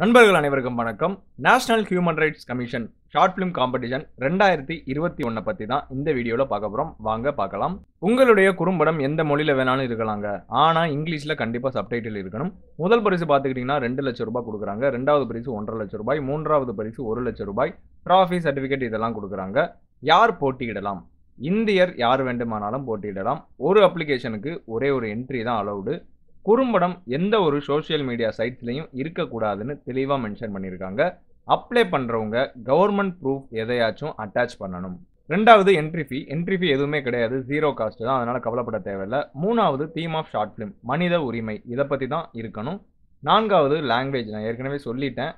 நண்பர்கள் அனைவருக்கும் வணக்கம் national human rights commission short film competition ரெண்டாயிரத்தி இருபத்தி ஒன்றை பற்றி தான் இந்த வீடியோவில் பார்க்க போகிறோம் வாங்க பார்க்கலாம் உங்களுடைய குறும்படம் எந்த மொழியில் வேணாலும் இருக்கலாங்க ஆனால் இங்கிலீஷில் கண்டிப்பாக சப்டைட்டில் இருக்கணும் முதல் பரிசு பார்த்துக்கிட்டிங்கன்னா ரெண்டு லட்ச ரூபாய் கொடுக்குறாங்க ரெண்டாவது பரிசு ஒன்றரை லட்ச ரூபாய் மூன்றாவது பரிசு ஒரு லட்ச ரூபாய் ட்ராஃபி சர்டிஃபிகேட் இதெல்லாம் கொடுக்குறாங்க யார் போட்டியிடலாம் இந்தியர் யார் வேண்டுமானாலும் போட்டியிடலாம் ஒரு அப்ளிகேஷனுக்கு ஒரே ஒரு என்ட்ரி தான் அலௌடு குறும்படம் எந்த ஒரு சோஷியல் மீடியா சைட்ஸ்லையும் இருக்கக்கூடாதுன்னு தெளிவாக மென்ஷன் பண்ணியிருக்காங்க அப்ளை பண்ணுறவங்க கவர்மெண்ட் ப்ரூஃப் எதையாச்சும் அட்டாச் பண்ணணும் ரெண்டாவது என்ட்ரி ஃபீ என்ட்ரி ஃபீ எதுவுமே கிடையாது ஜீரோ காஸ்ட் தான் அதனால் கவலைப்பட தேவையில்லை மூணாவது தீம் ஆஃப் ஷார்ட் ஃபிலிம் மனித உரிமை இதை பற்றி தான் இருக்கணும் நான்காவது லாங்குவேஜ் நான் ஏற்கனவே சொல்லிட்டேன்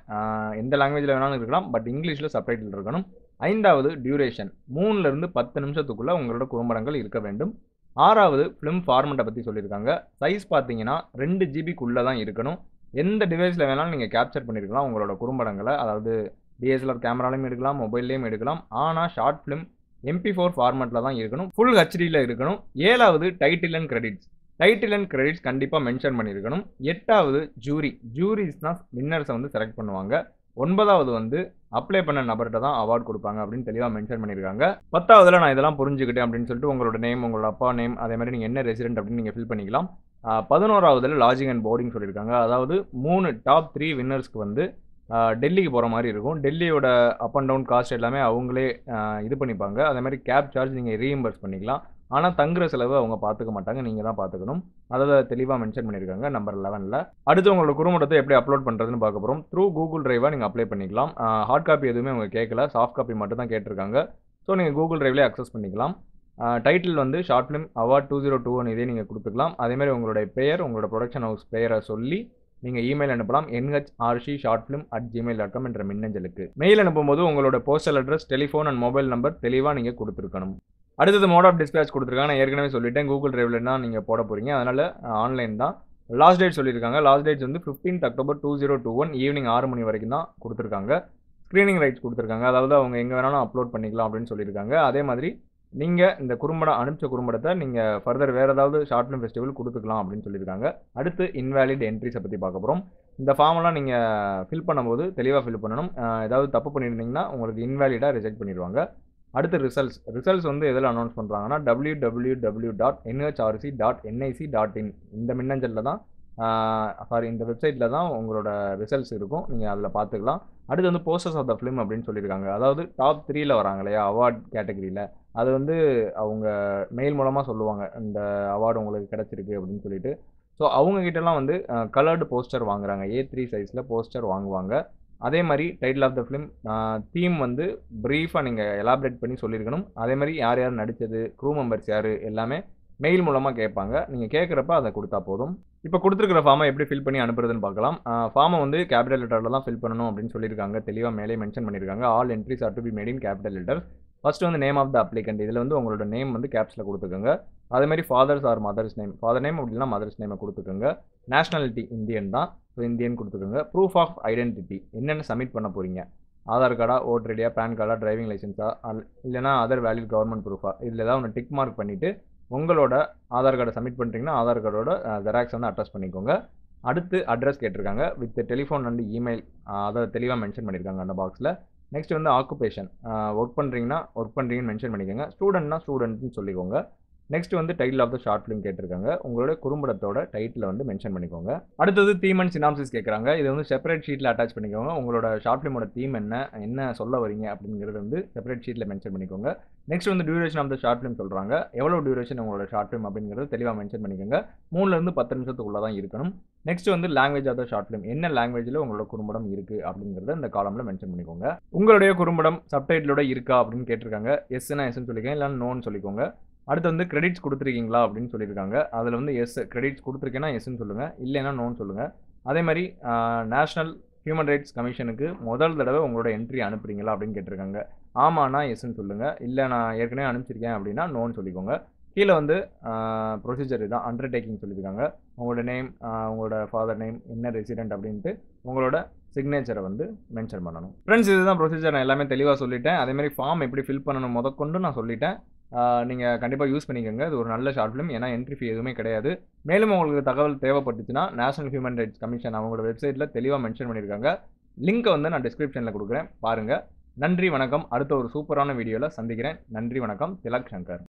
எந்த லாங்குவேஜில் வேணாலும் இருக்கலாம் பட் இங்கிலீஷில் சப்ரேட்டில் இருக்கணும் ஐந்தாவது டியூரேஷன் மூணுலேருந்து பத்து நிமிஷத்துக்குள்ளே உங்களோட குறும்படங்கள் இருக்க வேண்டும் ஆறாவது ஃபிலிம் ஃபார்மெட்டை பற்றி சொல்லியிருக்காங்க சைஸ் பார்த்தீங்கன்னா ரெண்டு ஜிபிக்குள்ளே தான் இருக்கணும் எந்த டிவைஸில் வேணாலும் நீங்கள் கேப்சர் பண்ணியிருக்கலாம் உங்களோட குறும்படங்களை அதாவது டிஎஸ்எல்ஆர் கேமராலையும் எடுக்கலாம் மொபைல்லையும் எடுக்கலாம் ஆனால் ஷார்ட் ஃபிலிம் எம்பி ஃபோர் ஃபார்மெட்டில் தான் இருக்கணும் ஃபுல் ஹெச்டியில் இருக்கணும் ஏழாவது title and credits title and credits கண்டிப்பாக மென்ஷன் பண்ணியிருக்கணும் எட்டாவது ஜூரி ஜூரிஸ்னால் வின்னர்ஸை வந்து செலக்ட் பண்ணுவாங்க ஒன்பதாவது வந்து அப்ளை பண்ண நபர்கிட்ட தான் அவார்ட் கொடுப்பாங்க அப்படின்னு தெளிவாக மென்ஷன் பண்ணியிருக்காங்க பத்தாவதுல நான் இதெல்லாம் புரிஞ்சுக்கிட்டேன் அப்படின்னு சொல்லிட்டு உங்களோட நேம் உங்களோட அப்பா நேம் அதே மாதிரி நீங்கள் என்ன ரெசிடென்ட் அப்படின்னு நீங்கள் ஃபில் பண்ணிக்கலாம் பதினோராவதுல லாஜிங் அண்ட் போர்டிங் சொல்லியிருக்காங்க அதாவது மூணு டாப் த்ரீ வின்னர்ஸ்க்கு வந்து டெல்லிக்கு போகிற மாதிரி இருக்கும் டெல்லியோட அப் அண்ட் டவுன் காஸ்ட் எல்லாமே அவங்களே இது பண்ணிப்பாங்க அதே மாதிரி கேப் சார்ஜ் நீங்கள் ரீஎம்பர்ஸ் பண்ணிக்கலாம் ஆனால் தங்குற செலவு அவங்க பார்த்துக்க மாட்டாங்க நீங்கள் தான் பார்த்துக்கணும் அதை தெளிவாக மென்ஷன் பண்ணியிருக்காங்க நம்பர் லெவனில் அடுத்து உங்களோட குடும்பத்தை எப்படி அப்லோட் பண்ணுறதுன்னு பார்க்க போகிறோம் த்ரூ கூகுள் ட்ரைவாக நீங்கள் அப்ளை பண்ணிக்கலாம் ஹார்ட் காப்பி எதுவுமே அவங்க கேட்கல சாஃப்ட் காப்பி மட்டும் தான் கேட்டிருக்காங்க ஸோ நீங்கள் கூகுள் ட்ரைவ்லேயே அக்சஸ் பண்ணிக்கலாம் டைட்டில் வந்து short film award two zero two one இதே நீங்கள் கொடுத்துக்கலாம் அதேமாதிரி உங்களுடைய பெயர் உங்களோட ப்ரொடக்ஷன் ஹவுஸ் பெயரை சொல்லி நீங்கள் இமெயில் அனுப்பலாம் NHRC short film at Gmail dot com என்ற மின்னஞ்சலுக்கு மெயில் அனுப்பும்போது உங்களோட postal address telephone and mobile number தெளிவாக நீங்கள் கொடுத்துருக்கணும் அடுத்தது மோட் ஆஃப் டிஸ்பேச் கொடுத்துருக்காங்க நான் ஏற்கனவே சொல்லிட்டேன் கூகுள் ட்ரைவில் தான் நீங்கள் போட போகிறீங்க அதனால் ஆன்லைன் தான் லாஸ்ட் டேட் சொல்லியிருக்காங்க லாஸ்ட் டேட்ஸ் வந்து fifteenth October two zero two one evening ஆறு மணி வரைக்கும் தான் கொடுத்துருக்காங்க ஸ்க்ரீனிங் ரைட்ஸ் கொடுத்துருக்காங்க அதாவது அவங்க எங்கே வேணாலும் அப்லோட் பண்ணிக்கலாம் அப்படின்னு சொல்லியிருக்காங்க அதே மாதிரி நீங்கள் இந்த குறும்படம் அனுப்பிச்ச குறும்படத்தை நீங்கள் ஃபர்தர் வேறு ஏதாவது ஷார்ட் ஃபிலிம் ஃபெஸ்டிவல் கொடுத்துக்கலாம் அப்படின்னு சொல்லியிருக்காங்க அடுத்து இன்வேலிட் என்ட்ரிஸை பற்றி பார்க்க போகிறோம் இந்த ஃபார்ம்லாம் நீங்கள் ஃபில் பண்ணும்போது தெளிவாக ஃபில் பண்ணணும் ஏதாவது தப்பு பண்ணியிருந்தீங்கன்னா உங்களுக்கு இன்வேலிடாக ரிஜெக்ட் பண்ணிடுவாங்க அடுத்து ரிசல்ட்ஸ் ரிசல்ட்ஸ் வந்து எதில் அனௌன்ஸ் பண்ணுறாங்கன்னா W W W dot NHRC dot NIC dot in இந்த மின்னஞ்சலில் தான் சாரி இந்த வெப்சைட்டில் தான் உங்களோட ரிசல்ட்ஸ் இருக்கும் நீங்கள் அதில் பார்த்துக்கலாம் அடுத்து வந்து போஸ்டர்ஸ் ஆஃப் த ஃபிலிம் அப்படின்னு சொல்லியிருக்காங்க அதாவது டாப் த்ரீல வராங்க இல்லையா அவார்ட் கேட்டகரியில் அது வந்து அவங்க மெயில் மூலமாக சொல்லுவாங்க இந்த அவார்டு உங்களுக்கு கிடச்சிருக்கு அப்படின்னு சொல்லிட்டு ஸோ அவங்கக்கிட்டலாம் வந்து கலர்டு போஸ்டர் வாங்குறாங்க ஏ த்ரீ சைஸில் போஸ்டர் வாங்குவாங்க அதே மாதிரி title of the film theme வந்து ப்ரீஃபாக நீங்கள் எலாபரேட் பண்ணி சொல்லியிருக்கணும் அதே மாதிரி யார் யார் நடித்தது க்ரூ மெம்பர்ஸ் யார் எல்லாமே மெயில் மூலமாக கேட்பாங்க நீங்கள் கேட்குறப்ப அதை கொடுத்தா போதும் இப்போ கொடுத்துருக்குற ஃபார்மை எப்படி ஃபில் பண்ணி அனுப்புறதுன்னு பார்க்கலாம் ஃபார்மை வந்து கேபிட்டல் லெட்டரில் தான் ஃபில் பண்ணணும் அப்படின்னு சொல்லியிருக்காங்க தெளிவாக மேலே மென்ஷன் பண்ணியிருக்காங்க all entries are to be made in capital letters first வந்து நேம் ஆஃப் த அப்ளிகண்ட் இதில் வந்து உங்களோட நேம் வந்து கேப்ஸில் கொடுத்துக்கோங்க மாதிரி father's or mother's name father name அப்படின்னா மதர்ஸ் நேமை கொடுத்துக்கோங்க நேஷனாலிட்டி இந்தியன் தான் ஸோ இந்தியன் கொடுத்துக்கோங்க ப்ரூஃப் ஆஃப் ஐடென்டிட்டி என்னென்ன சப்மிட் பண்ண போகிறீங்க ஆதார் கார்டா ஓட்டர் ஐடியா பேன் கார்டா டிரைவிங் லைசென்ஸா இல்லைனா அதர் வேலிட் கவர்மெண்ட் ப்ரூஃபா இதில் ஏதாவது ஒன்று டிக் மார்க் பண்ணிவிட்டு உங்களோட ஆதார் கார்டை சப்மிட் பண்ணுறீங்கன்னா ஆதார் கார்டோட ஜெராக்ஸ் வந்து அட்டாச் பண்ணிக்கோங்க அடுத்து அட்ரஸ் கேட்டிருக்காங்க வித் டெலிஃபோன் அண்ட் இமெயில் அதை தெளிவாக மென்ஷன் பண்ணியிருக்காங்க அந்த பாக்ஸில் நெக்ஸ்ட் வந்து ஆக்குபேஷன் ஒர்க் பண்ணுறீங்கன்னா ஒர்க் பண்ணுறீங்கன்னு மென்ஷன் பண்ணிக்கோங்க ஸ்டூடெண்ட்னா ஸ்டூடெண்ட்னு சொல்லிக்கோங்க நெக்ஸ்ட் வந்து title of the short film கேட்டிருக்காங்க உங்களோட குறும்படத்தோட டைட்டில் வந்து மென்ஷன் பண்ணிக்கோங்க அடுத்தது தீம் அண்ட் சினாம்சிஸ் கேட்குறாங்க இது வந்து செப்பரேட் ஷீட்டில் அட்டாச் பண்ணிக்கோங்க உங்களோட ஷார்ட் ஃபிலிமோட தீம் என்ன என்ன சொல்ல வரீங்க அப்படிங்கிறது வந்து செப்பரேட் ஷீட்டில் மென்ஷன் பண்ணிக்கோங்க நெக்ஸ்ட் வந்து duration of the short film சொல்கிறாங்க எவ்வளோ டியூரேஷன் உங்களோட ஷார்ட் ஃபிலிம் அப்படிங்கிறது தெளிவாக மென்ஷன் பண்ணிக்கோங்க மூணுலேருந்து பத்து நிமிஷத்துக்குள்ளே தான் இருக்கணும் நெக்ஸ்ட் வந்து language of the short film என்ன லாங்குவேஜில் உங்களோட குறும்படம் இருக்குது அப்படிங்கிறத இந்த காலமில் மென்ஷன் பண்ணிக்கோங்க உங்களுடைய குறும்படம் சப்டைட்டிலோட இருக்கா அப்படின்னு கேட்டிருக்காங்க எஸ்னா எஸ்ன்னு சொல்லிக்கோங்க இல்லைன்னா நோன்னு சொல்லிக்கோங்க அடுத்து வந்து கிரெடிட்ஸ் கொடுத்துருக்கீங்களா அப்படின்னு சொல்லியிருக்காங்க அதில் வந்து எஸ் கிரெடிட்ஸ் கொடுத்துருக்கேன்னா எஸ்ன்னு சொல்லுங்கள் இல்லைன்னா நோன்னு சொல்லுங்கள் அதே மாதிரி நேஷ்னல் ஹியூமன் ரைட்ஸ் கமிஷனுக்கு முதல் தடவை உங்களோட என்ட்ரி அனுப்புறீங்களா அப்படின்னு கேட்டிருக்காங்க ஆமாண்ணா எஸ்ன்னு சொல்லுங்கள் இல்லை நான் ஏற்கனவே அனுப்பிச்சிருக்கேன் அப்படின்னா நோன்னு சொல்லிக்கோங்க கீழே வந்து ப்ரொசீஜர் இதுதான் அண்டர்டேக்கிங் சொல்லியிருக்காங்க உங்களோட நேம் உங்களோட ஃபாதர் நேம் என்ன ரெசிடென்ட் அப்படின்ட்டு உங்களோட சிக்னேச்சரை வந்து மென்ஷன் பண்ணணும் ஃப்ரெண்ட்ஸ் இதுதான் ப்ரொசீஜர் நான் எல்லாமே தெளிவாக சொல்லிட்டேன் அதேமாதிரி ஃபார்ம் எப்படி ஃபில் பண்ணணும் முதற்கொண்டு நான் சொல்லிட்டேன் நீங்கள் கண்டிப்பாக யூஸ் பண்ணிக்கோங்க அது ஒரு நல்ல ஷார்ட் ஃபிலிம் ஏன்னா என்ட்ரி ஃபீ எதுவுமே கிடையாது மேலும் உங்களுக்கு தகவல் தேவைப்பட்டுச்சுன்னா நேஷனல் ஹியூமன் ரைட்ஸ் கமிஷன் அவங்களோட வெப்சைட்டில் தெளிவாக மென்ஷன் பண்ணியிருக்காங்க லிங்க்கை வந்து நான் டிஸ்கிரிப்ஷனில் கொடுக்குறேன் பாருங்கள் நன்றி வணக்கம் அடுத்த ஒரு சூப்பரான வீடியோவில் சந்திக்கிறேன் நன்றி வணக்கம் திலக் சங்கர்